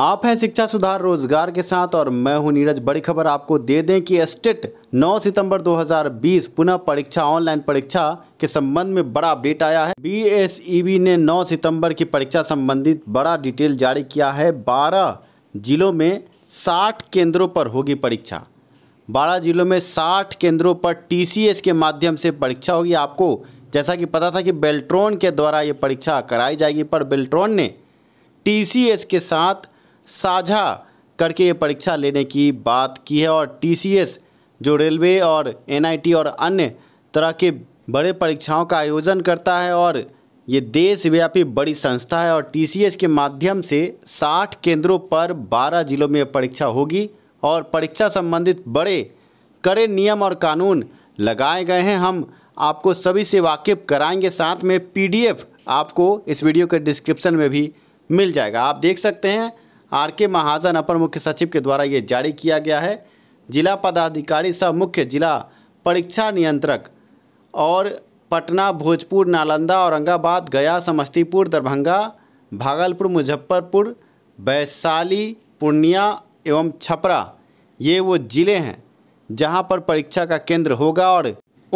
आप हैं शिक्षा सुधार रोजगार के साथ और मैं हूं नीरज बड़ी खबर आपको दे दें कि स्टेट 9 सितंबर 2020 पुनः परीक्षा ऑनलाइन परीक्षा के संबंध में बड़ा अपडेट आया है बी e ने 9 सितंबर की परीक्षा संबंधित बड़ा डिटेल जारी किया है 12 जिलों में 60 केंद्रों पर होगी परीक्षा 12 जिलों में 60 केंद्रों पर टी के माध्यम से परीक्षा होगी आपको जैसा कि पता था कि बेल्ट्रॉन के द्वारा ये परीक्षा कराई जाएगी पर बेल्ट्रॉन ने टी के साथ साझा करके ये परीक्षा लेने की बात की है और टीसीएस जो रेलवे और एनआईटी और अन्य तरह के बड़े परीक्षाओं का आयोजन करता है और ये देशव्यापी बड़ी संस्था है और टीसीएस के माध्यम से 60 केंद्रों पर 12 जिलों में परीक्षा होगी और परीक्षा संबंधित बड़े कड़े नियम और कानून लगाए गए हैं हम आपको सभी से वाकिफ़ कराएंगे साथ में पीडीएफ आपको इस वीडियो के डिस्क्रिप्शन में भी मिल जाएगा आप देख सकते हैं आर के महाजन अपर मुख्य सचिव के द्वारा ये जारी किया गया है जिला पदाधिकारी सह मुख्य जिला परीक्षा नियंत्रक और पटना भोजपुर नालंदा औरंगाबाद गया समस्तीपुर दरभंगा भागलपुर मुजफ्फरपुर वैशाली पूर्णिया एवं छपरा ये वो ज़िले हैं जहां पर परीक्षा का केंद्र होगा और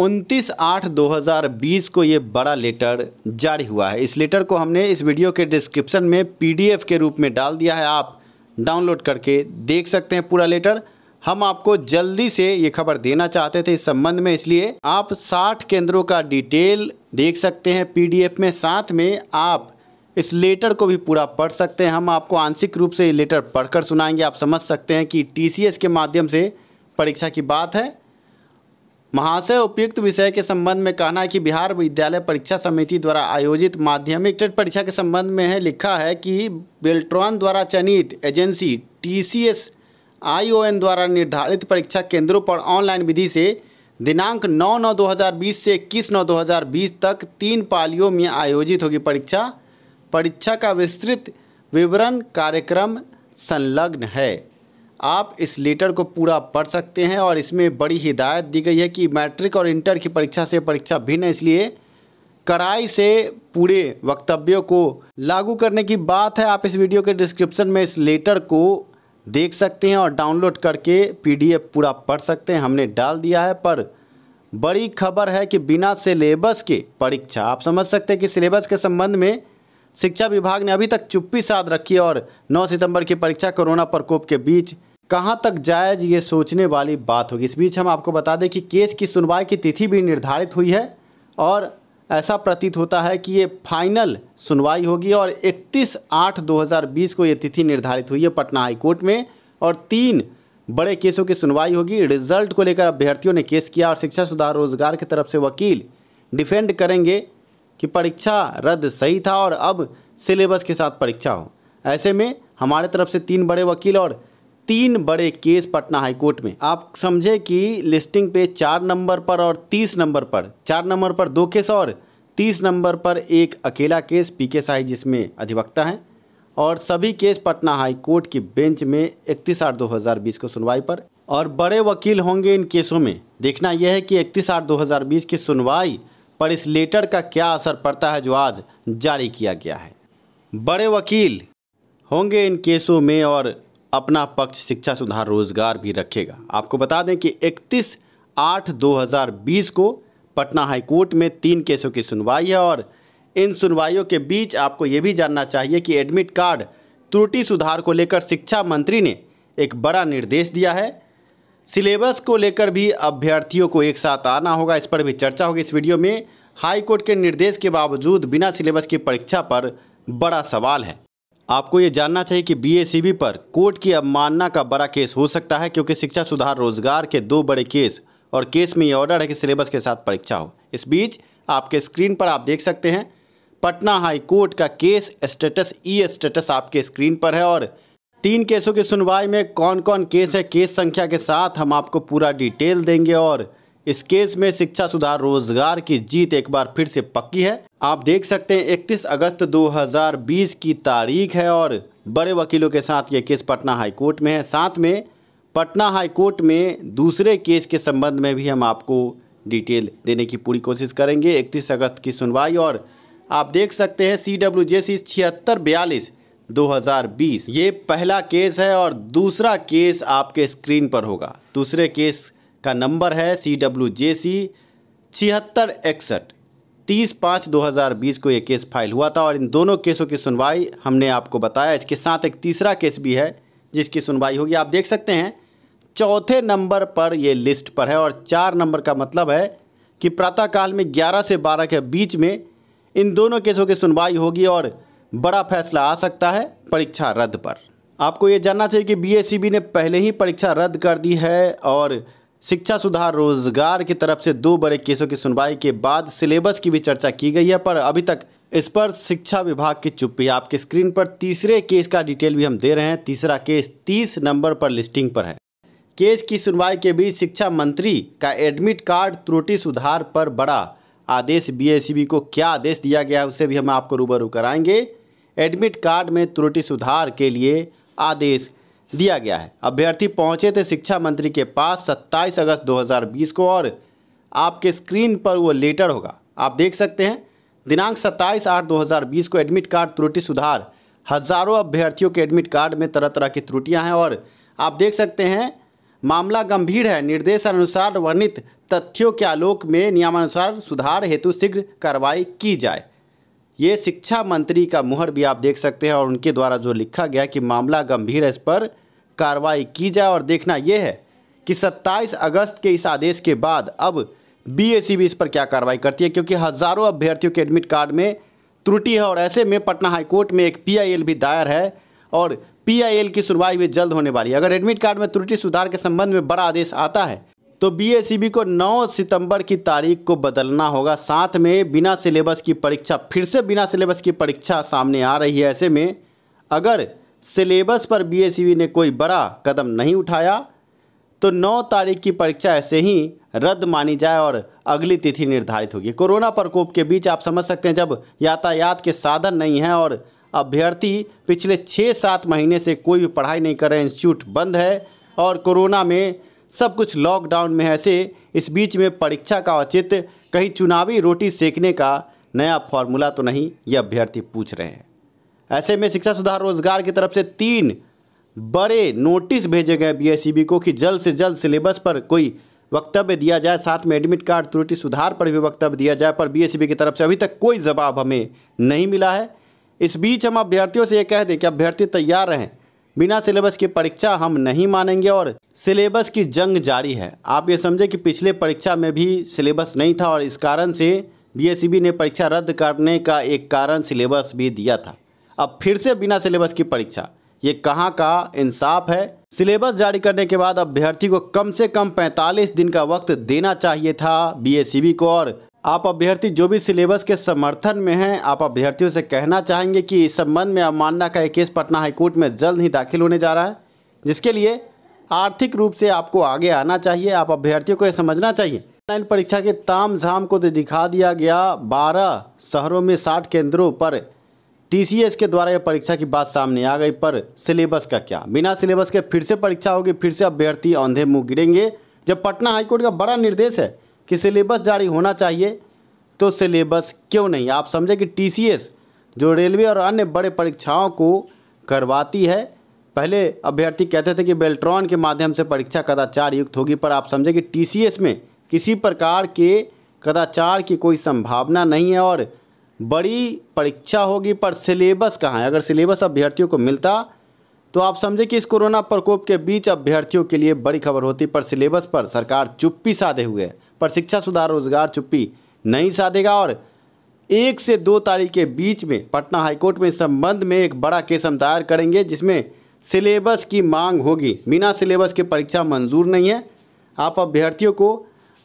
उनतीस आठ 2020 को ये बड़ा लेटर जारी हुआ है इस लेटर को हमने इस वीडियो के डिस्क्रिप्शन में पीडीएफ के रूप में डाल दिया है आप डाउनलोड करके देख सकते हैं पूरा लेटर हम आपको जल्दी से ये खबर देना चाहते थे इस संबंध में इसलिए आप 60 केंद्रों का डिटेल देख सकते हैं पीडीएफ में साथ में आप इस लेटर को भी पूरा पढ़ सकते हैं हम आपको आंशिक रूप से ये लेटर पढ़कर सुनाएंगे आप समझ सकते हैं कि टीसीएस के माध्यम से परीक्षा की बात है महाशय उपयुक्त विषय के संबंध में कहना है कि बिहार विद्यालय परीक्षा समिति द्वारा आयोजित माध्यमिक टेट परीक्षा के संबंध में है लिखा है कि बेल्ट्रॉन द्वारा चयनित agency T C S I O N द्वारा निर्धारित परीक्षा केंद्रों पर ऑनलाइन विधि से दिनांक 9 नौ 2020 से 21 नौ 2020 तक तीन पालियों में आयोजित होगी परीक्षा परीक्षा का विस्तृत विवरण कार्यक्रम संलग्न है आप इस लेटर को पूरा पढ़ सकते हैं और इसमें बड़ी हिदायत दी गई है कि मैट्रिक और इंटर की परीक्षा से परीक्षा भिन्न है इसलिए कड़ाई से पूरे वक्तव्यों को लागू करने की बात है आप इस वीडियो के डिस्क्रिप्शन में इस लेटर को देख सकते हैं और डाउनलोड करके पीडीएफ पूरा पढ़ सकते हैं हमने डाल दिया है पर बड़ी खबर है कि बिना सिलेबस के परीक्षा आप समझ सकते हैं कि सिलेबस के संबंध में शिक्षा विभाग ने अभी तक चुप्पी साध रखी और 9 सितंबर की परीक्षा कोरोना प्रकोप के बीच कहां तक जायज ये सोचने वाली बात होगी इस बीच हम आपको बता दें कि केस की सुनवाई की तिथि भी निर्धारित हुई है और ऐसा प्रतीत होता है कि ये फाइनल सुनवाई होगी और 31 आठ 2020 को ये तिथि निर्धारित हुई है पटना हाईकोर्ट में और तीन बड़े केसों की सुनवाई होगी रिजल्ट को लेकर अभ्यर्थियों ने केस किया और शिक्षा सुधार रोजगार की तरफ से वकील डिफेंड करेंगे कि परीक्षा रद्द सही था और अब सिलेबस के साथ परीक्षा हो ऐसे में हमारे तरफ से तीन बड़े वकील और तीन बड़े केस पटना हाईकोर्ट में आप समझे कि लिस्टिंग पे चार नंबर पर और तीस नंबर पर चार नंबर पर दो केस और तीस नंबर पर एक अकेला केस पी के साई जिसमें अधिवक्ता हैं और सभी केस पटना हाई कोर्ट की बेंच में इकतीस आठ दो हज़ार बीस को सुनवाई पर और बड़े वकील होंगे इन केसों में देखना यह है कि इकतीस आठ दो हज़ार बीस की सुनवाई पर इस लेटर का क्या असर पड़ता है जो आज जारी किया गया है बड़े वकील होंगे इन केसों में और अपना पक्ष शिक्षा सुधार रोजगार भी रखेगा आपको बता दें कि 31 आठ 2020 को पटना हाईकोर्ट में तीन केसों की सुनवाई है और इन सुनवाइयों के बीच आपको ये भी जानना चाहिए कि एडमिट कार्ड त्रुटि सुधार को लेकर शिक्षा मंत्री ने एक बड़ा निर्देश दिया है सिलेबस को लेकर भी अभ्यर्थियों को एक साथ आना होगा इस पर भी चर्चा होगी इस वीडियो में हाई कोर्ट के निर्देश के बावजूद बिना सिलेबस की परीक्षा पर बड़ा सवाल है आपको ये जानना चाहिए कि बी पर कोर्ट की अवमानना का बड़ा केस हो सकता है क्योंकि शिक्षा सुधार रोजगार के दो बड़े केस और केस में ये ऑर्डर है कि सिलेबस के साथ परीक्षा हो इस बीच आपके स्क्रीन पर आप देख सकते हैं पटना हाई कोर्ट का केस स्टेटस ई स्टेटस आपके स्क्रीन पर है और तीन केसों की सुनवाई में कौन कौन केस है केस संख्या के साथ हम आपको पूरा डिटेल देंगे और इस केस में शिक्षा सुधार रोजगार की जीत एक बार फिर से पक्की है आप देख सकते हैं 31 अगस्त 2020 की तारीख है और बड़े वकीलों के साथ ये केस पटना हाई कोर्ट में है साथ में पटना हाई कोर्ट में दूसरे केस के संबंध में भी हम आपको डिटेल देने की पूरी कोशिश करेंगे 31 अगस्त की सुनवाई और आप देख सकते हैं सी डब्ल्यू जे सी छिहत्तर बयालीस 2020 ये पहला केस है और दूसरा केस आपके स्क्रीन पर होगा दूसरे केस का नंबर है सी डब्ल्यू जे सी छिहत्तर इकसठ तीस पाँच 2020 को ये केस फाइल हुआ था और इन दोनों केसों की सुनवाई हमने आपको बताया इसके साथ एक तीसरा केस भी है जिसकी सुनवाई होगी आप देख सकते हैं चौथे नंबर पर ये लिस्ट पर है और चार नंबर का मतलब है कि प्रातःकाल में ग्यारह से बारह के बीच में इन दोनों केसों की सुनवाई होगी और बड़ा फैसला आ सकता है परीक्षा रद्द पर आपको ये जानना चाहिए कि बी ने पहले ही परीक्षा रद्द कर दी है और शिक्षा सुधार रोजगार की तरफ से दो बड़े केसों की सुनवाई के बाद सिलेबस की भी चर्चा की गई है पर अभी तक इस पर शिक्षा विभाग की चुप्पी आपके स्क्रीन पर तीसरे केस का डिटेल भी हम दे रहे हैं तीसरा केस तीस नंबर पर लिस्टिंग पर है केस की सुनवाई के बीच शिक्षा मंत्री का एडमिट कार्ड त्रुटि सुधार पर बड़ा आदेश बीएसईबी e को क्या आदेश दिया गया है उसे भी हम आपको रूबरू कराएंगे एडमिट कार्ड में त्रुटि सुधार के लिए आदेश दिया गया है अभ्यर्थी पहुंचे थे शिक्षा मंत्री के पास 27 अगस्त 2020 को और आपके स्क्रीन पर वो लेटर होगा आप देख सकते हैं दिनांक 27 आठ 2020 को एडमिट कार्ड त्रुटि सुधार हजारों अभ्यर्थियों के एडमिट कार्ड में तरह तरह की त्रुटियां हैं और आप देख सकते हैं मामला गंभीर है निर्देशानुसार वर्णित तथ्यों के आलोक में नियमानुसार सुधार हेतु शीघ्र कार्रवाई की जाए ये शिक्षा मंत्री का मुहर भी आप देख सकते हैं और उनके द्वारा जो लिखा गया कि मामला गंभीर है इस पर कार्रवाई की जाए और देखना यह है कि 27 अगस्त के इस आदेश के बाद अब बी भी इस पर क्या कार्रवाई करती है क्योंकि हज़ारों अभ्यर्थियों के एडमिट कार्ड में त्रुटि है और ऐसे में पटना हाईकोर्ट में एक एल भी दायर है और एल की सुनवाई भी जल्द होने वाली है अगर एडमिट कार्ड में त्रुटि सुधार के संबंध में बड़ा आदेश आता है तो बी को 9 सितंबर की तारीख को बदलना होगा साथ में बिना सिलेबस की परीक्षा फिर से बिना सिलेबस की परीक्षा सामने आ रही है ऐसे में अगर सिलेबस पर बीएसईबी e ने कोई बड़ा कदम नहीं उठाया तो 9 तारीख की परीक्षा ऐसे ही रद्द मानी जाए और अगली तिथि निर्धारित होगी कोरोना प्रकोप के बीच आप समझ सकते हैं जब यातायात के साधन नहीं हैं और अभ्यर्थी पिछले छः सात महीने से कोई भी पढ़ाई नहीं कर रहे इंस्टीट्यूट बंद है और कोरोना में सब कुछ लॉकडाउन में है ऐसे इस बीच में परीक्षा का औचित्य कहीं चुनावी रोटी सेकने का नया फॉर्मूला तो नहीं ये अभ्यर्थी पूछ रहे हैं ऐसे में शिक्षा सुधार रोजगार की तरफ से तीन बड़े नोटिस भेजे गए बीएसईबी e को कि जल्द से जल्द सिलेबस पर कोई वक्तव्य दिया जाए साथ में एडमिट कार्ड त्रुटि सुधार पर भी वक्तव्य दिया जाए पर बीएसईबी e की तरफ से अभी तक कोई जवाब हमें नहीं मिला है इस बीच हम अभ्यर्थियों से ये कह दें कि अभ्यर्थी तैयार रहें बिना सिलेबस की परीक्षा हम नहीं मानेंगे और सिलेबस की जंग जारी है आप ये समझें कि पिछले परीक्षा में भी सिलेबस नहीं था और इस कारण से बी e ने परीक्षा रद्द करने का एक कारण सिलेबस भी दिया था अब फिर से बिना सिलेबस की परीक्षा ये कहाँ का इंसाफ है सिलेबस जारी करने के बाद अभ्यर्थी को कम से कम 45 दिन का वक्त देना चाहिए था बी को और आप अभ्यर्थी जो भी सिलेबस के समर्थन में हैं आप अभ्यर्थियों से कहना चाहेंगे कि इस संबंध में अवमानना का एक केस पटना हाईकोर्ट में जल्द ही दाखिल होने जा रहा है जिसके लिए आर्थिक रूप से आपको आगे आना चाहिए आप अभ्यर्थियों को यह समझना चाहिए ऑनलाइन परीक्षा के ताम झाम को तो दिखा दिया गया बारह शहरों में साठ केंद्रों पर टीसीएस के द्वारा यह परीक्षा की बात सामने आ गई पर सिलेबस का क्या बिना सिलेबस के फिर से परीक्षा होगी फिर से अभ्यर्थी औंधे मुँह गिरेंगे जब पटना हाईकोर्ट का बड़ा निर्देश है कि सिलेबस जारी होना चाहिए तो सिलेबस क्यों नहीं आप समझे कि टी जो रेलवे और अन्य बड़े परीक्षाओं को करवाती है पहले अभ्यर्थी कहते थे कि बेल्ट्रॉन के माध्यम से परीक्षा कदाचार युक्त होगी पर आप समझे कि टीसीएस में किसी प्रकार के कदाचार की कोई संभावना नहीं है और बड़ी परीक्षा होगी पर सिलेबस कहाँ है अगर सिलेबस अभ्यर्थियों को मिलता तो आप समझे कि इस कोरोना प्रकोप के बीच अभ्यर्थियों के लिए बड़ी खबर होती पर सिलेबस पर सरकार चुप्पी साधे हुए पर शिक्षा सुधार रोजगार चुप्पी नहीं साधेगा और एक से दो तारीख के बीच में पटना हाईकोर्ट में इस संबंध में एक बड़ा केस हम दायर करेंगे जिसमें सिलेबस की मांग होगी बिना सिलेबस के परीक्षा मंजूर नहीं है आप अभ्यर्थियों को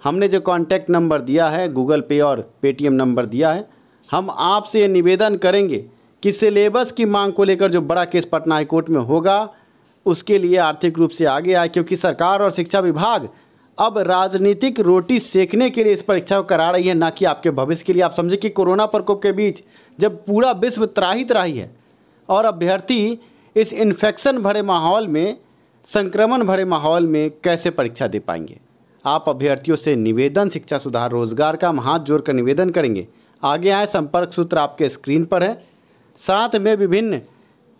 हमने जो कॉन्टैक्ट नंबर दिया है गूगल पे और पेटीएम नंबर दिया है हम आपसे ये निवेदन करेंगे कि सिलेबस की मांग को लेकर जो बड़ा केस पटना हाईकोर्ट में होगा उसके लिए आर्थिक रूप से आगे आए क्योंकि सरकार और शिक्षा विभाग अब राजनीतिक रोटी सेकने के लिए इस परीक्षा को करा रही है ना कि आपके भविष्य के लिए आप समझे कि कोरोना प्रकोप के बीच जब पूरा विश्व त्राही त्राही है और अभ्यर्थी इस इन्फेक्शन भरे माहौल में संक्रमण भरे माहौल में कैसे परीक्षा दे पाएंगे आप अभ्यर्थियों से निवेदन शिक्षा सुधार रोजगार का हाथ जोड़कर निवेदन करेंगे आगे आए संपर्क सूत्र आपके स्क्रीन पर है साथ में विभिन्न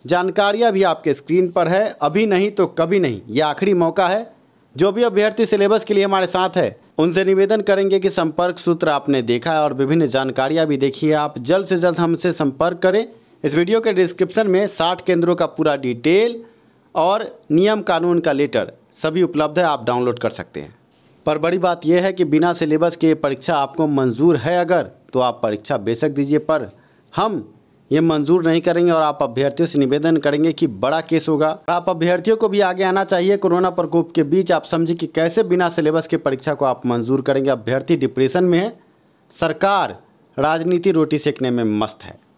जानकारियाँ भी आपके स्क्रीन पर है अभी नहीं तो कभी नहीं ये आखिरी मौका है जो भी अभ्यर्थी सिलेबस के लिए हमारे साथ है उनसे निवेदन करेंगे कि संपर्क सूत्र आपने देखा है और विभिन्न जानकारियाँ भी देखी है आप जल्द से जल्द हमसे संपर्क करें इस वीडियो के डिस्क्रिप्शन में साठ केंद्रों का पूरा डिटेल और नियम कानून का लेटर सभी उपलब्ध है आप डाउनलोड कर सकते हैं पर बड़ी बात यह है कि बिना सिलेबस के परीक्षा आपको मंजूर है अगर तो आप परीक्षा बेशक दीजिए पर हम ये मंजूर नहीं करेंगे और आप अभ्यर्थियों से निवेदन करेंगे कि बड़ा केस होगा आप अभ्यर्थियों को भी आगे आना चाहिए कोरोना प्रकोप के बीच आप समझे कि कैसे बिना सिलेबस के परीक्षा को आप मंजूर करेंगे अभ्यर्थी डिप्रेशन में है सरकार राजनीति रोटी सेकने में मस्त है